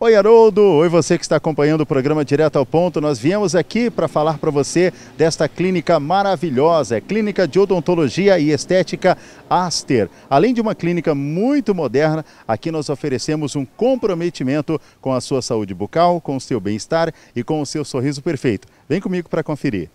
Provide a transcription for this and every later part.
Oi, Haroldo! Oi, você que está acompanhando o programa Direto ao Ponto. Nós viemos aqui para falar para você desta clínica maravilhosa, é Clínica de Odontologia e Estética Aster. Além de uma clínica muito moderna, aqui nós oferecemos um comprometimento com a sua saúde bucal, com o seu bem-estar e com o seu sorriso perfeito. Vem comigo para conferir.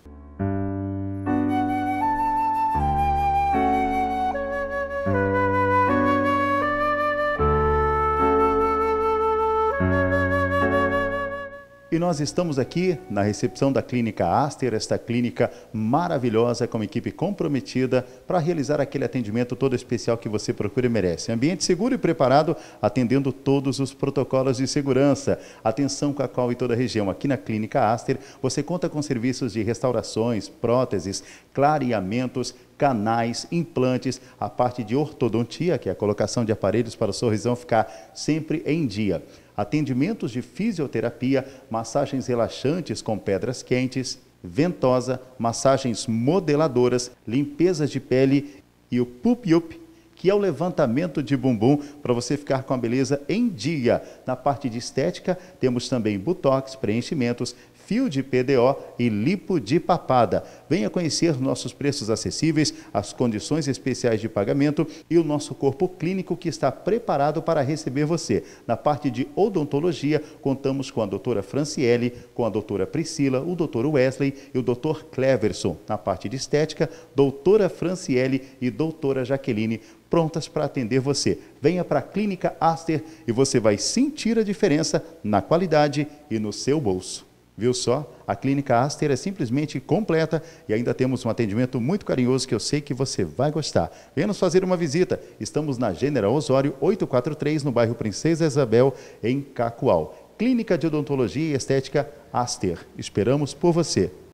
E nós estamos aqui na recepção da Clínica Aster, esta clínica maravilhosa com uma equipe comprometida para realizar aquele atendimento todo especial que você procura e merece. Ambiente seguro e preparado, atendendo todos os protocolos de segurança. Atenção com a qual e toda a região. Aqui na Clínica Aster, você conta com serviços de restaurações, próteses, clareamentos, canais, implantes, a parte de ortodontia, que é a colocação de aparelhos para o sorrisão ficar sempre em dia atendimentos de fisioterapia, massagens relaxantes com pedras quentes, ventosa, massagens modeladoras, limpezas de pele e o pup-up, que é o levantamento de bumbum para você ficar com a beleza em dia. Na parte de estética, temos também botox, preenchimentos, fio de PDO e lipo de papada. Venha conhecer nossos preços acessíveis, as condições especiais de pagamento e o nosso corpo clínico que está preparado para receber você. Na parte de odontologia, contamos com a doutora Franciele, com a doutora Priscila, o doutor Wesley e o doutor Cleverson. Na parte de estética, doutora Franciele e doutora Jaqueline prontas para atender você. Venha para a Clínica Aster e você vai sentir a diferença na qualidade e no seu bolso. Viu só? A clínica Aster é simplesmente completa e ainda temos um atendimento muito carinhoso que eu sei que você vai gostar. Venha nos fazer uma visita. Estamos na General Osório 843, no bairro Princesa Isabel, em Cacoal. Clínica de Odontologia e Estética Aster. Esperamos por você.